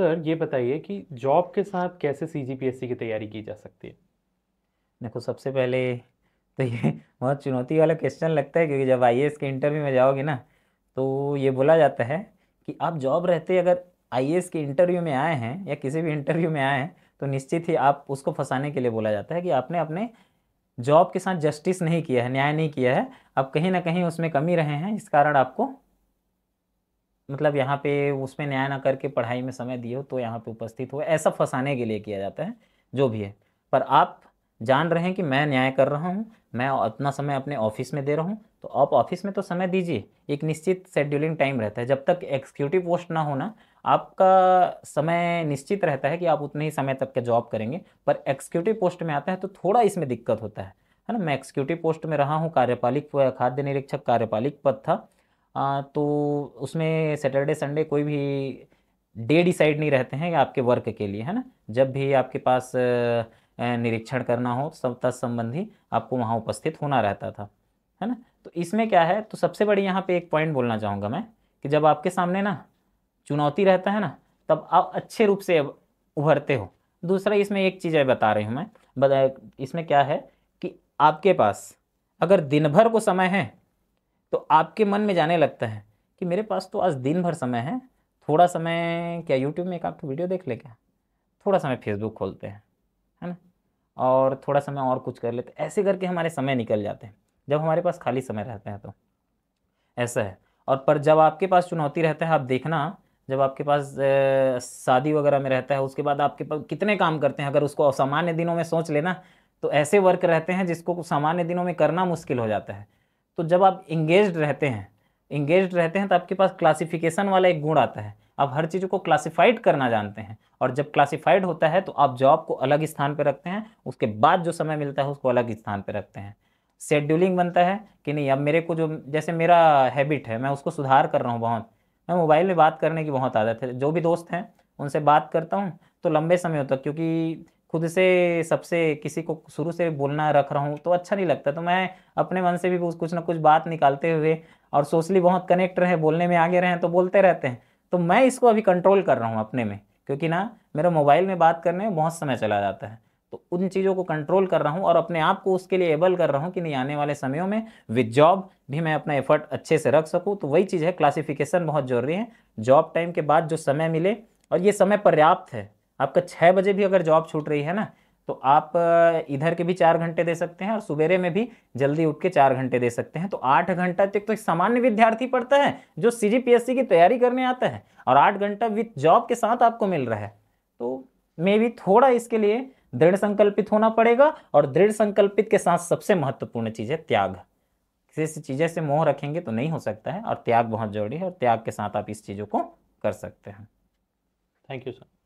sir ये बताइए कि जॉब के साथ कैसे सीजीपीएससी की तैयारी की जा सकती है देखो सबसे पहले तो ये बहुत चुनौती वाला क्वेश्चन लगता है क्योंकि जब आई के इंटरव्यू में जाओगे ना तो ये बोला जाता है कि आप जॉब रहते अगर आई के इंटरव्यू में आए हैं या किसी भी इंटरव्यू में आए हैं तो निश्चित ही आप उसको फंसाने के लिए बोला जाता है कि आपने अपने जॉब के साथ जस्टिस नहीं किया है न्याय नहीं किया है आप कहीं ना कहीं उसमें कमी रहे हैं इस कारण आपको मतलब यहाँ पे उसमें न्याय ना करके पढ़ाई में समय दिए हो तो यहाँ पे उपस्थित हो ऐसा फंसाने के लिए किया जाता है जो भी है पर आप जान रहे हैं कि मैं न्याय कर रहा हूँ मैं अपना समय अपने ऑफिस में दे रहा हूँ तो आप ऑफिस में तो समय दीजिए एक निश्चित शेड्यूलिंग टाइम रहता है जब तक एक्सिक्यूटिव पोस्ट ना होना आपका समय निश्चित रहता है कि आप उतने ही समय तक के जॉब करेंगे पर एक्सिक्यूटिव पोस्ट में आता है तो थोड़ा इसमें दिक्कत होता है है ना मैं एक्सिक्यूटिव पोस्ट में रहा हूँ कार्यपालिक खाद्य निरीक्षक कार्यपालिक पद था आ, तो उसमें सैटरडे संडे कोई भी डे डिसाइड नहीं रहते हैं आपके वर्क के लिए है ना जब भी आपके पास निरीक्षण करना हो सब तत्संबंधी आपको वहाँ उपस्थित होना रहता था है ना तो इसमें क्या है तो सबसे बड़ी यहाँ पे एक पॉइंट बोलना चाहूँगा मैं कि जब आपके सामने ना चुनौती रहता है ना तब आप अच्छे रूप से उभरते हो दूसरा इसमें एक चीज़ बता रही हूँ मैं बता इसमें क्या है कि आपके पास अगर दिन भर को समय है तो आपके मन में जाने लगता है कि मेरे पास तो आज दिन भर समय है थोड़ा समय क्या यूट्यूब में एक आध वीडियो देख ले क्या थोड़ा समय फेसबुक खोलते हैं है ना और थोड़ा समय और कुछ कर लेते ऐसे करके हमारे समय निकल जाते हैं जब हमारे पास खाली समय रहते हैं तो ऐसा है और पर जब आपके पास चुनौती रहता है आप देखना जब आपके पास शादी वगैरह में रहता है उसके बाद आपके पास कितने काम करते हैं अगर उसको असामान्य दिनों में सोच लेना तो ऐसे वर्क रहते हैं जिसको सामान्य दिनों में करना मुश्किल हो जाता है तो जब आप इंगेज रहते हैं इंगेज रहते हैं तो आपके पास क्लासिफिकेशन वाला एक गुण आता है आप हर चीज़ को क्लासिफाइड करना जानते हैं और जब क्लासिफाइड होता है तो आप जॉब को अलग स्थान पर रखते हैं उसके बाद जो समय मिलता है उसको अलग स्थान पर रखते हैं शेड्यूलिंग बनता है कि नहीं अब मेरे को जो जैसे मेरा हैबिट है मैं उसको सुधार कर रहा हूँ बहुत मैं मोबाइल में बात करने की बहुत आदत है जो भी दोस्त हैं उनसे बात करता हूँ तो लंबे समय होता क्योंकि खुद से सबसे किसी को शुरू से बोलना रख रहा हूँ तो अच्छा नहीं लगता तो मैं अपने मन से भी कुछ ना कुछ बात निकालते हुए और सोशली बहुत कनेक्ट रहे बोलने में आगे रहें तो बोलते रहते हैं तो मैं इसको अभी कंट्रोल कर रहा हूँ अपने में क्योंकि ना मेरा मोबाइल में बात करने में बहुत समय चला जाता है तो उन चीज़ों को कंट्रोल कर रहा हूँ और अपने आप को उसके लिए एबल कर रहा हूँ कि नहीं आने वाले समयों में विद जॉब भी मैं अपना एफर्ट अच्छे से रख सकूँ तो वही चीज़ है क्लासिफिकेशन बहुत जरूरी है जॉब टाइम के बाद जो समय मिले और ये समय पर्याप्त है आपका छः बजे भी अगर जॉब छूट रही है ना तो आप इधर के भी चार घंटे दे सकते हैं और सवेरे में भी जल्दी उठ के चार घंटे दे सकते हैं तो आठ घंटा तक तो सामान्य विद्यार्थी पढ़ता है जो सी की तैयारी करने आता है और आठ घंटा विथ जॉब के साथ आपको मिल रहा है तो मे भी थोड़ा इसके लिए दृढ़ संकल्पित होना पड़ेगा और दृढ़ संकल्पित के साथ सबसे महत्वपूर्ण चीज़ है त्याग किसी चीज़ें से मोह रखेंगे तो नहीं हो सकता है और त्याग बहुत जरूरी है और त्याग के साथ आप इस चीज़ों को कर सकते हैं थैंक यू सर